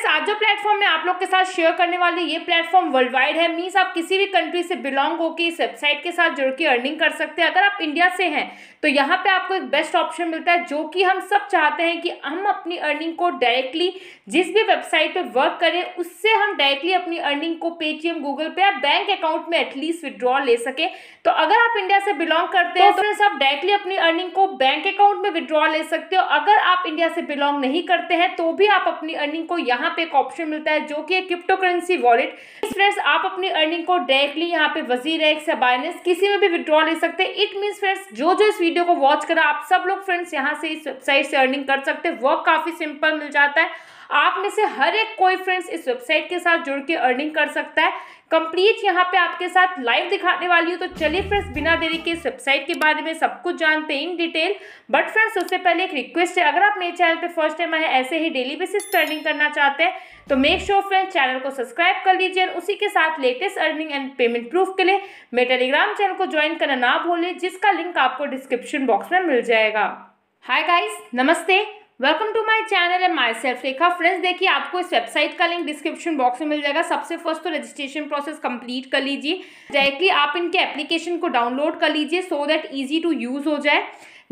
friends आज जो platform मैं आप लोग के साथ शेयर करने वाली ये प्लेटफॉर्म वर्ल्ड वाइड है मीन्स आप किसी भी कंट्री से बिलोंग होकर इस वेबसाइट के साथ जुड़ के अर्निंग कर सकते हैं अगर आप इंडिया से हैं तो यहाँ पे आपको एक बेस्ट ऑप्शन मिलता है जो कि हम सब चाहते हैं कि हम अपनी अर्निंग को डायरेक्टली जिस भी वेबसाइट पर वर्क करें उससे हम डायरेक्टली अपनी अर्निंग को पेटीएम गूगल पे या बैंक अकाउंट में एटलीस्ट विदड्रॉ ले सके तो अगर आप इंडिया से बिलोंग करते हैं तो फ्रेंड्स तो आप डायरेक्टली अपनी अर्निंग को बैंक अकाउंट में विदड्रॉ ले सकते हो अगर आप इंडिया से बिलोंग नहीं करते हैं तो भी आप अपनी अर्निंग को यहाँ यहाँ पे एक ऑप्शन मिलता है जो कि है क्रिप्टो करेंसी वॉलेट फ्रेंड्स आप अपनी अर्निंग को डायरेक्टली यहाँ पे वजीर एक्स या बाइनेंस किसी में भी विड्रॉ ले सकते हैं इट मीन्स फ्रेंड्स जो जो इस वीडियो को वॉच करा आप सब लोग फ्रेंड्स यहाँ से इस वेबसाइट से अर्निंग कर सकते हैं वर्क काफ़ी सिंपल मिल जाता है आप में से हर एक कोई फ्रेंड्स इस वेबसाइट के साथ जुड़ के अर्निंग कर सकता है कंप्लीट यहाँ पे आपके साथ लाइव दिखाने वाली हूँ तो चलिए फ्रेंड्स बिना देरी के इस वेबसाइट के बारे में सब कुछ जानते हैं इन डिटेल बट फ्रेंड्स उससे पहले एक रिक्वेस्ट है अगर आप मेरे चैनल पे फर्स्ट टाइम आए ऐसे ही डेली बेसिस पे अर्निंग करना चाहते हैं तो मेक श्योर फ्रेंड्स चैनल को सब्सक्राइब कर लीजिए और उसी के साथ latest earning and payment proof के लिए मेरे टेलीग्राम चैनल को ज्वाइन करना ना भूलें जिसका लिंक आपको डिस्क्रिप्शन बॉक्स में मिल जाएगा हाय गाइस नमस्ते welcome to my channel and myself Rekha friends देखिए आपको इस वेबसाइट का लिंक डिस्क्रिप्शन बॉक्स में मिल जाएगा सबसे फर्स्ट तो रजिस्ट्रेशन प्रोसेस कंप्लीट कर लीजिए डायरेक्टली आप इनके एप्लीकेशन को डाउनलोड कर लीजिए so that easy to use हो जाए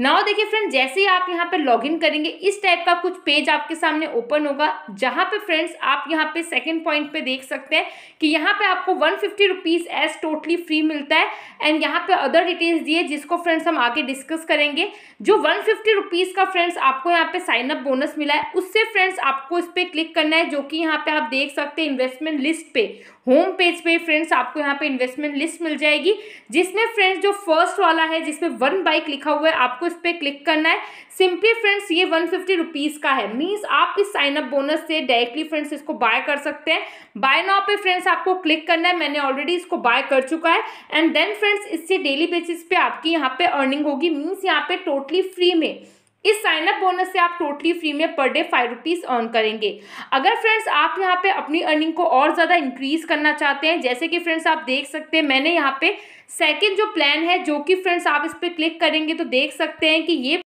नाउ देखिए फ्रेंड जैसे ही आप यहाँ पर इन करेंगे इस टाइप का कुछ पेज आपके सामने ओपन होगा जहाँ पे फ्रेंड्स आप यहाँ पे सेकंड पॉइंट पे देख सकते हैं कि यहाँ पे आपको one fifty rupees as totally free मिलता है एंड यहाँ पे अदर डिटेल्स दिए जिसको फ्रेंड्स हम आगे डिस्कस करेंगे जो वन फिफ्टी रुपीज़ का फ्रेंड्स आपको यहाँ पे साइन अप बोनस मिला है उससे फ्रेंड्स आपको इस पर क्लिक करना है जो कि यहाँ पे आप देख सकते हैं इन्वेस्टमेंट लिस्ट पे होम पेज पे फ्रेंड्स आपको यहाँ पे इन्वेस्टमेंट लिस्ट मिल जाएगी जिसमें फ्रेंड्स जो फर्स्ट वाला है जिसमें वन बाइक लिखा हुआ है आपको इस पर क्लिक करना है सिंपली फ्रेंड्स ये वन फिफ्टी रुपीज़ का है मीन्स आप इस साइन अप बोनस से डायरेक्टली फ्रेंड्स इसको बाय कर सकते हैं बाय नाउ पे फ्रेंड्स आपको क्लिक करना है मैंने ऑलरेडी इसको बाय कर चुका है एंड देन फ्रेंड्स इससे डेली बेसिस पे आपकी यहाँ पे अर्निंग होगी मीन्स यहाँ पे टोटली फ्री में इस साइन अप बोनस से आप टोटली फ्री में per day five rupees earn करेंगे अगर फ्रेंड्स आप यहाँ पे अपनी अर्निंग को और ज़्यादा इंक्रीज करना चाहते हैं जैसे कि फ्रेंड्स आप देख सकते हैं मैंने यहाँ पे सेकंड जो प्लान है जो कि फ्रेंड्स आप इस पर क्लिक करेंगे तो देख सकते हैं कि ये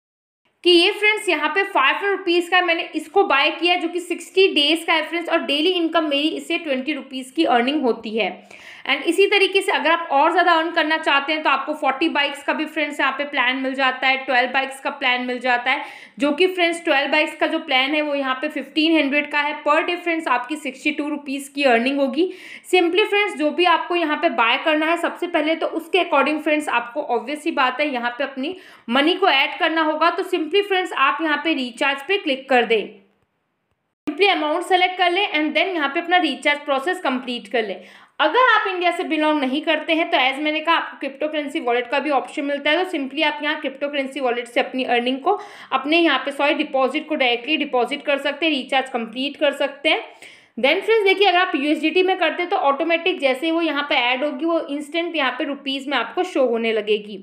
कि ये फ्रेंड्स यहाँ पे फाइव रुपीज़ का मैंने इसको बाय किया जो कि सिक्सटी डेज़ का है फ्रेंड्स और डेली इनकम मेरी इससे ट्वेंटी रुपीज़ की अर्निंग होती है एंड इसी तरीके से अगर आप और ज़्यादा अर्न करना चाहते हैं तो आपको फोर्टी बाइक्स का भी फ्रेंड्स यहाँ पे प्लान मिल जाता है ट्वेल्व बाइक्स का प्लान मिल जाता है जो कि फ्रेंड्स ट्वेल्व बाइक्स का जो प्लान है वो यहाँ पे फिफ्टीन हंड्रेड का है पर डे फ्रेंड्स आपकी सिक्सटी टू रुपीज़ की अर्निंग होगी सिंपली फ्रेंड्स जो भी आपको यहाँ पे बाय करना है सबसे पहले तो उसके अकॉर्डिंग फ्रेंड्स आपको ऑब्वियसली बात है यहाँ पे अपनी मनी को ऐड करना होगा तो सिंपली फ्रेंड्स आप यहाँ पे रिचार्ज पे क्लिक कर दें सिंपली अमाउंट सेलेक्ट कर लें एंड देन यहाँ पे अपना रिचार्ज प्रोसेस कंप्लीट कर लें अगर आप इंडिया से बिलोंग नहीं करते हैं तो एज मैंने कहा आपको क्रिप्टो करेंसी वॉलेट का भी ऑप्शन मिलता है तो सिंपली आप यहाँ क्रिप्टो करेंसी वॉलेट से अपनी अर्निंग को अपने यहाँ पे सॉरी डिपॉजिट को डायरेक्टली डिपॉजिट कर सकते हैं रिचार्ज कंप्लीट कर सकते हैं देन फ्रेंड्स देखिए अगर आप यू में करते हैं तो ऑटोमेटिक जैसे वो यहाँ पर ऐड होगी वो इंस्टेंट यहाँ पर रुपीज़ में आपको शो होने लगेगी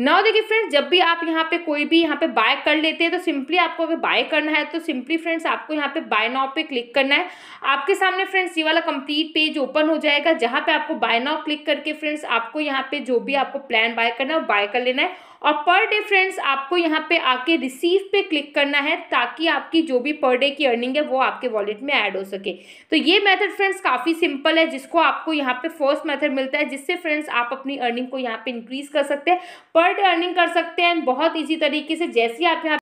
नाउ देखिए फ्रेंड्स जब भी आप यहाँ पे कोई भी यहाँ पे बाय कर लेते हैं तो सिंपली आपको अगर बाय करना है तो सिंपली फ्रेंड्स आपको यहाँ पे बाय नाउ पे क्लिक करना है आपके सामने फ्रेंड्स ये वाला कंप्लीट पेज ओपन हो जाएगा जहाँ पे आपको बाय नाउ क्लिक करके फ्रेंड्स आपको यहाँ पे जो भी आपको प्लान बाय करना है वो बाय कर लेना है और पर डे फ्रेंड्स आपको यहाँ पे आके रिसीव पे क्लिक करना है ताकि आपकी जो भी पर डे की अर्निंग है वो आपके वॉलेट में ऐड हो सके तो ये मेथड फ्रेंड्स काफ़ी सिंपल है जिसको आपको यहाँ पे फर्स्ट मेथड मिलता है जिससे फ्रेंड्स आप अपनी अर्निंग को यहाँ पे इंक्रीज कर सकते हैं पर डे अर्निंग कर सकते हैं बहुत ईजी तरीके से जैसे आप यहाँ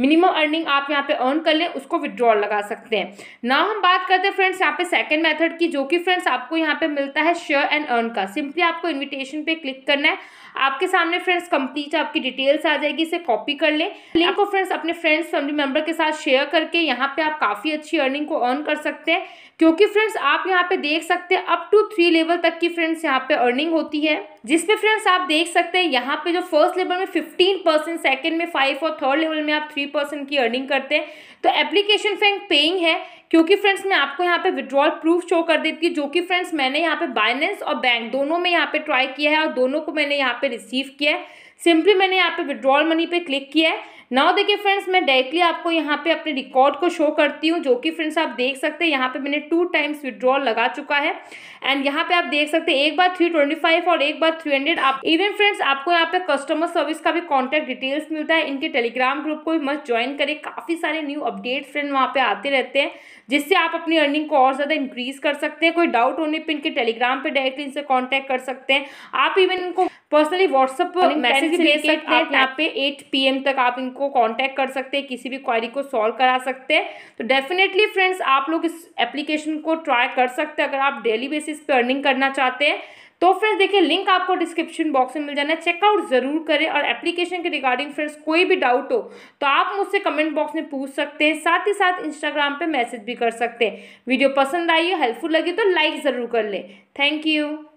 मिनिमम अर्निंग आप यहाँ पे अर्न कर लें उसको विड्रॉल लगा सकते हैं ना हम बात करते हैं फ्रेंड्स यहाँ पे सेकंड मेथड की जो कि फ्रेंड्स आपको यहाँ पे मिलता है शेयर एंड अर्न का सिंपली आपको इनविटेशन पे क्लिक करना है आपके सामने फ्रेंड्स कंप्लीट आपकी डिटेल्स आ जाएगी इसे कॉपी कर लें लिंक को फ्रेंड्स अपने फ्रेंड्स फैमिली मेम्बर के साथ शेयर करके यहाँ पे आप काफ़ी अच्छी अर्निंग को अर्न कर सकते हैं क्योंकि फ्रेंड्स आप यहाँ पे देख सकते हैं अप टू थ्री लेवल तक की फ्रेंड्स यहाँ पे अर्निंग होती है जिसपे फ्रेंड्स आप देख सकते हैं यहाँ पे जो फर्स्ट लेवल में फिफ्टीन परसेंट सेकेंड में फाइव और थर्ड लेवल में आप थ्री थ्री परसेंट की अर्निंग करते हैं तो एप्लीकेशन फ्रेंड पेइंग है क्योंकि फ्रेंड्स मैं आपको यहाँ पे विड्रॉल प्रूफ शो कर देती हूँ जो कि फ्रेंड्स मैंने यहाँ पे बाइनेंस और बैंक दोनों में यहाँ पे ट्राई किया है और दोनों को मैंने यहाँ पे रिसीव किया है सिंपली मैंने यहाँ पे विड्रॉल मनी पे क्लिक किया है नाउ देखिए फ्रेंड्स मैं डायरेक्टली आपको यहाँ पे अपने रिकॉर्ड को शो करती हूँ जो कि फ्रेंड्स आप देख सकते हैं यहाँ पे मैंने टू टाइम्स विड्रॉल लगा चुका है एंड यहाँ पे आप देख सकते हैं एक बार थ्री ट्वेंटी फाइव और एक बार थ्री हंड्रेड आप इवन फ्रेंड्स आपको यहाँ पे कस्टमर सर्विस का भी कॉन्टैक्ट डिटेल्स मिलता है इनके टेलीग्राम ग्रुप को भी मस्त ज्वाइन करें काफ़ी सारे न्यू अपडेट फ्रेंड वहाँ पर आते रहते हैं जिससे आप अपनी अर्निंग को और ज़्यादा इंक्रीज कर सकते हैं कोई डाउट होने पर इनके टेलीग्राम पर डायरेक्टली इनसे कॉन्टैक्ट कर सकते हैं आप इवन इनको पर्सनली व्हाट्सअप पर मैसेज भेज सकते हैं यहाँ पे एट पी तक आप इनको कॉन्टैक्ट कर सकते हैं किसी भी क्वारी को सॉल्व करा सकते हैं तो डेफिनेटली फ्रेंड्स आप लोग इस एप्लीकेशन को ट्राई कर सकते हैं अगर आप डेली बेसिस पे अर्निंग करना चाहते हैं तो फ्रेंड्स देखिए लिंक आपको डिस्क्रिप्शन बॉक्स में मिल जाना है चेकआउट जरूर करें और एप्लीकेशन के रिगार्डिंग फ्रेंड्स कोई भी डाउट हो तो आप मुझसे कमेंट बॉक्स में पूछ सकते हैं साथ ही साथ इंस्टाग्राम पे मैसेज भी कर सकते हैं वीडियो पसंद आई हेल्पफुल लगी तो लाइक ज़रूर कर लें थैंक यू